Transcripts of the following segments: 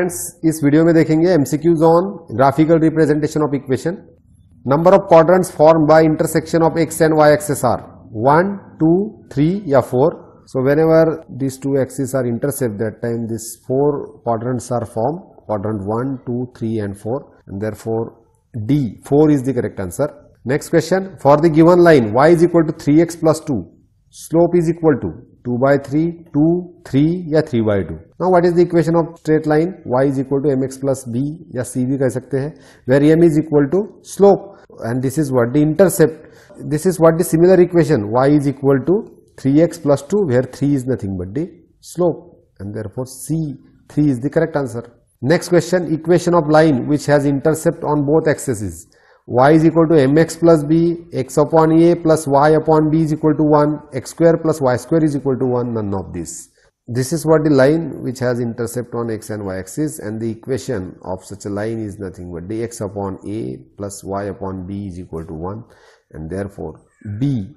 Friends इस video में देखेंगे MCQs on graphical representation of equation number of quadrants form by intersection of X and Y axes are one two three या four so whenever this two axis are intercept that time this four quadrants are form quadrant one two three and four and there four D four is the correct answer next question for the given line Y is equal to three X plus to slope is equal to two by three two three या three by two now what is the equation of straight line Y is equal to M X plus B या C भी कह सकते हैं where M is equal to slope and this is what the intercept this is what the similar equation Y is equal to three X plus two where three is nothing but the slope and there four C three is the correct answer next question equation of line which has intercept on both axes y is equal to mx plus b, x upon a plus y upon b is equal to 1, x square plus y square is equal to 1, none of this. This is what the line which has intercept on x and y axis and the equation of such a line is nothing but the x upon a plus y upon b is equal to 1 and therefore b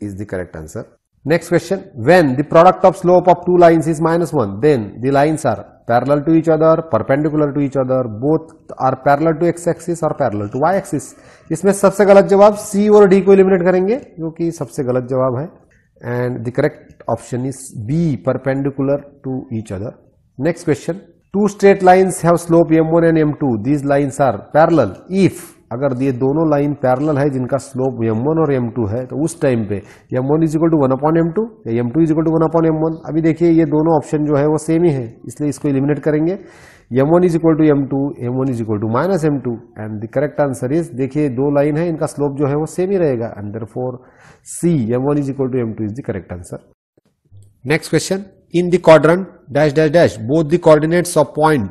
is the correct answer. Next question, when the product of slope of two lines is minus 1, then the lines are parallel to each other, perpendicular to each other, both are parallel to x axis or parallel to y axis. इसमें सबसे गलत जवाब C और D को eliminate करेंगे क्योंकि सबसे गलत जवाब है And the correct option is B, perpendicular to each other. Next question, two straight lines have slope m1 and m2 These lines are parallel if अगर ये दोनों लाइन पैरेलल है जिनका स्लोप m1 और m2 है तो उस टाइम पे m1 is equal to one upon M two या M two is equal to one upon M one अभी देखिए ये दोनों ऑप्शन जो है वो सेम ही है इसलिए इसको इलिमिनेट करेंगे M one is equal to M two M one is equal to minus M two and the correct answer is देखिए दो लाइन है इनका स्लोप जो है वो सेम ही रहेगा under four C M one is equal to M two is the correct answer next question in the quadrant dash dash dash both the coordinates of point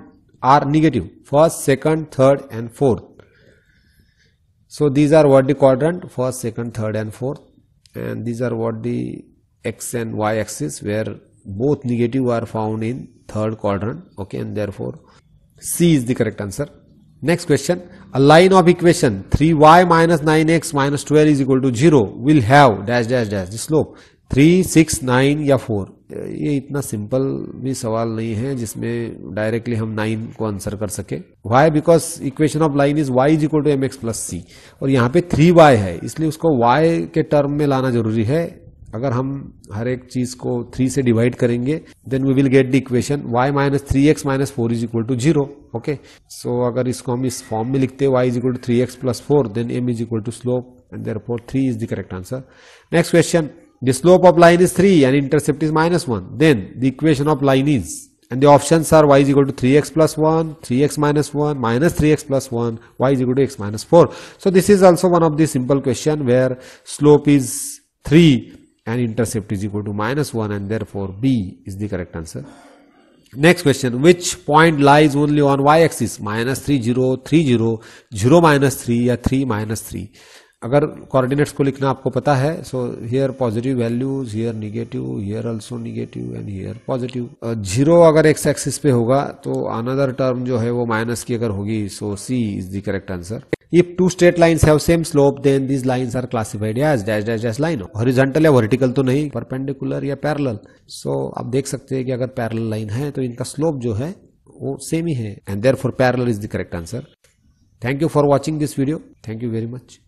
are negative first second third and fourth so these are what the quadrant first second third and fourth and these are what the x and y axis where both negative are found in third quadrant okay and therefore c is the correct answer next question a line of equation 3y minus 9x minus 12 is equal to 0 will have dash dash dash the slope 3 6 9 yeah 4 ये इतना simple भी सवाल नहीं है जिसमें directly हम nine को answer कर सके why because equation of line is Y is equal to M X plus C और यहाँ पे थ्री वाई है इसलिए उसको वाई के टर्म में लाना जरूरी है अगर हम हर एक चीज को थ्री से डिवाइड करेंगे then we will get the equation Y minus three X minus four is equal to zero okay so अगर इसको हम इस फॉर्म में लिखते हैं Y is equal to three X plus four then M is equal to slope and there four three is the correct answer next question The slope of line is 3 and intercept is minus 1. Then the equation of line is and the options are y is equal to 3x plus 1, 3x minus 1, minus 3x plus 1, y is equal to x minus 4. So this is also one of the simple question where slope is 3 and intercept is equal to minus 1 and therefore B is the correct answer. Next question, which point lies only on y-axis? Minus 3, 0, 3, 0, 0 minus 3 or 3 minus 3. अगर coordinates को लिखना आपको पता है so here positive values here negative here also negative and here positive zero अगर X axis पे होगा तो अनदर टर्म जो है वो माइनस की अगर होगी so C is the correct answer if two straight lines have same slope then these lines are classified as dash dash dash line horizontal या वर्टिकल तो नहीं, परपेंडिकुलर या सो So आप देख सकते हैं कि अगर पैरल लाइन है तो इनका स्लोप जो है वो सेम ही है and there four parallel is the correct answer thank you for watching this video thank you very much